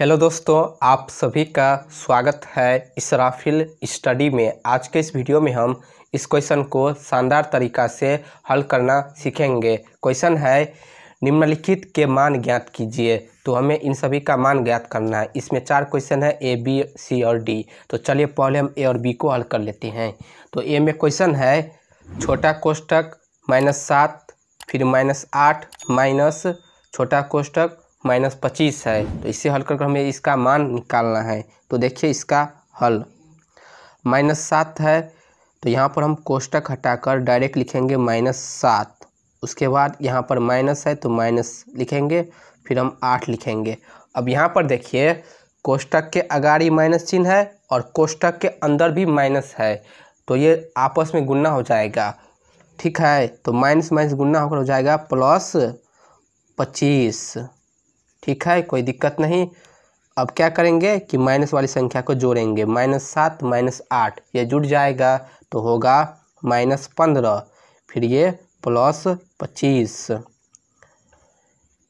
hello दोस्तों आप सभी का स्वागत है इसराफिल स्टडी में आज के इस वीडियो में हम इस क्वेश्चन को शानदार तरीका से हल करना सीखेंगे क्वेश्चन है निम्नलिखित के मान ज्ञात कीजिए तो हमें इन सभी का मान ज्ञात करना है इसमें चार क्वेश्चन है ए बी सी और डी तो चलिए पहले हम ए और बी को हल कर लेते हैं तो ए में क्वेश्चन है छोटा कोष्टक माइनस सात फिर माइनस आठ माइनस छोटा कोष्टक माइनस पच्चीस है तो इसे हल कर हमें इसका मान निकालना है तो देखिए इसका हल माइनस सात है तो यहाँ पर हम कोष्टक हटाकर डायरेक्ट लिखेंगे माइनस सात उसके बाद यहाँ पर माइनस है तो माइनस लिखेंगे फिर हम आठ लिखेंगे अब यहाँ पर देखिए कोष्टक के अगाड़ी माइनस चिन्ह है और कोष्टक के अंदर भी माइनस है तो ये आपस में गुना हो जाएगा ठीक है तो माइनस माइनस गुना होकर हो जाएगा प्लस पच्चीस ठीक है कोई दिक्कत नहीं अब क्या करेंगे कि माइनस वाली संख्या को जोड़ेंगे माइनस सात माइनस आठ ये जुड़ जाएगा तो होगा माइनस पंद्रह फिर ये प्लस पच्चीस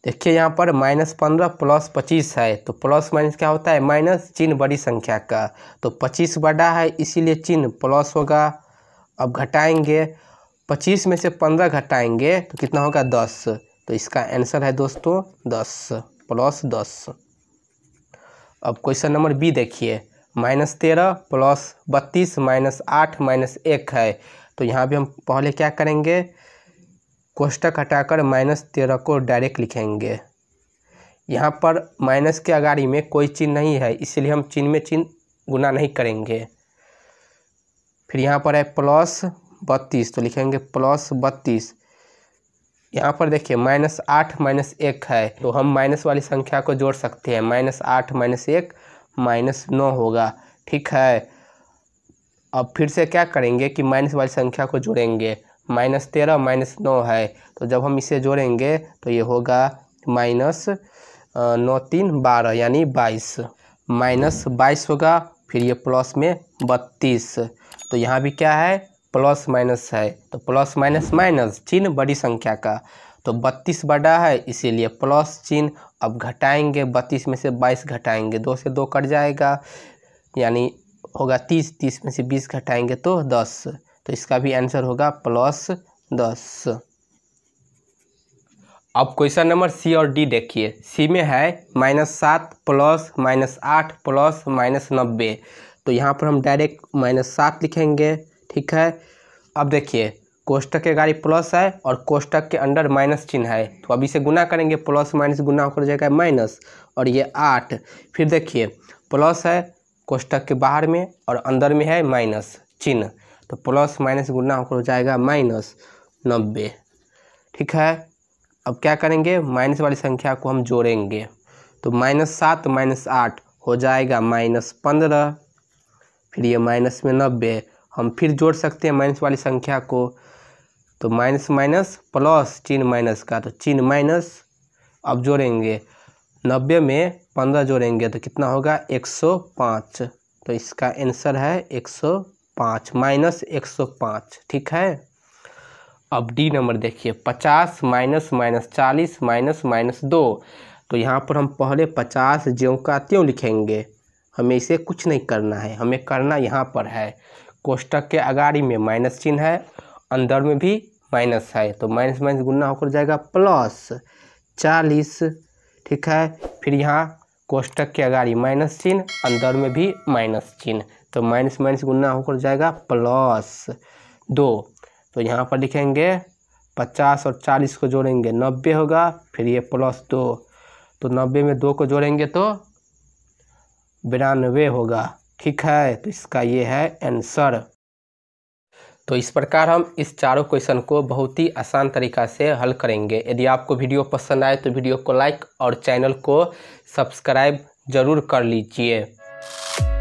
देखिए यहाँ पर माइनस पंद्रह प्लस पच्चीस है तो प्लस माइनस क्या होता है माइनस चिन्ह बड़ी संख्या का तो पच्चीस बड़ा है इसीलिए चिन्ह प्लस होगा अब घटाएंगे पच्चीस में से पंद्रह घटाएंगे तो कितना होगा दस तो इसका आंसर है दोस्तों दस प्लस दस अब क्वेश्चन नंबर बी देखिए माइनस तेरह प्लस बत्तीस माइनस आठ माइनस एक है तो यहाँ भी हम पहले क्या करेंगे कोष्टक हटाकर माइनस तेरह को डायरेक्ट लिखेंगे यहाँ पर माइनस के अगाड़ी में कोई चिन्ह नहीं है इसलिए हम चिन्ह में चिन्ह गुना नहीं करेंगे फिर यहाँ पर है प्लस बत्तीस तो लिखेंगे प्लस बत्तीस यहाँ पर देखिए माइनस आठ माइनस एक है तो हम माइनस वाली संख्या को जोड़ सकते हैं माइनस आठ माइनस एक माइनस नौ होगा ठीक है अब फिर से क्या करेंगे कि माइनस वाली संख्या को जोड़ेंगे माइनस तेरह माइनस नौ है तो जब हम इसे जोड़ेंगे तो ये होगा माइनस नौ तीन बारह यानी बाईस माइनस बाईस होगा फिर ये प्लस में बत्तीस तो यहाँ भी क्या है प्लस माइनस है तो प्लस माइनस माइनस चिन्ह बड़ी संख्या का तो बत्तीस बड़ा है इसीलिए प्लस चिन्ह अब घटाएंगे बत्तीस में से बाईस घटाएंगे दो से दो कट जाएगा यानी होगा तीस तीस में से बीस घटाएंगे तो दस तो इसका भी आंसर होगा प्लस दस अब क्वेश्चन नंबर सी और डी देखिए सी में है माइनस सात प्लस माइनस आठ प्लस माइनस नब्बे तो यहाँ पर हम डायरेक्ट माइनस सात लिखेंगे ठीक है अब देखिए कोष्टक के गाड़ी प्लस है और कोष्टक के अंडर माइनस चिन्ह है तो अब इसे गुना करेंगे प्लस माइनस गुना होकर जाएगा माइनस और ये आठ फिर देखिए प्लस है कोष्टक के बाहर में और अंदर में है माइनस चिन्ह तो प्लस माइनस गुना होकर हो जाएगा माइनस नब्बे ठीक है अब क्या करेंगे माइनस वाली संख्या को हम जोड़ेंगे तो माइनस सात माइनस आठ हो जाएगा माइनस पंद्रह फिर ये माइनस में नब्बे हम फिर जोड़ सकते हैं माइनस वाली संख्या को तो माइनस माइनस प्लस चिन्ह माइनस का तो चिन्ह माइनस अब जोड़ेंगे नब्बे में पंद्रह जोड़ेंगे तो कितना होगा एक सौ पाँच तो इसका आंसर है एक सौ पाँच माइनस एक सौ पाँच ठीक है अब डी नंबर देखिए पचास माइनस माइनस चालीस माइनस माइनस दो तो यहाँ पर हम पहले पचास ज्यों का त्यों लिखेंगे हमें इसे कुछ नहीं करना है हमें करना यहाँ पर है कोष्टक के अगाड़ी में माइनस चिन्ह है अंदर में भी माइनस है तो माइनस माइनस गुना होकर जाएगा प्लस चालीस ठीक है फिर यहाँ कोष्टक के अगाड़ी माइनस चिन्ह अंदर में भी माइनस चिन्ह तो माइनस माइनस गुना होकर जाएगा प्लस दो तो यहाँ पर लिखेंगे पचास और चालीस को जोड़ेंगे नब्बे होगा फिर ये प्लस दो तो नब्बे में दो को जोड़ेंगे तो बिरानवे होगा ठीक है तो इसका ये है आंसर तो इस प्रकार हम इस चारों क्वेश्चन को बहुत ही आसान तरीका से हल करेंगे यदि आपको वीडियो पसंद आए तो वीडियो को लाइक और चैनल को सब्सक्राइब ज़रूर कर लीजिए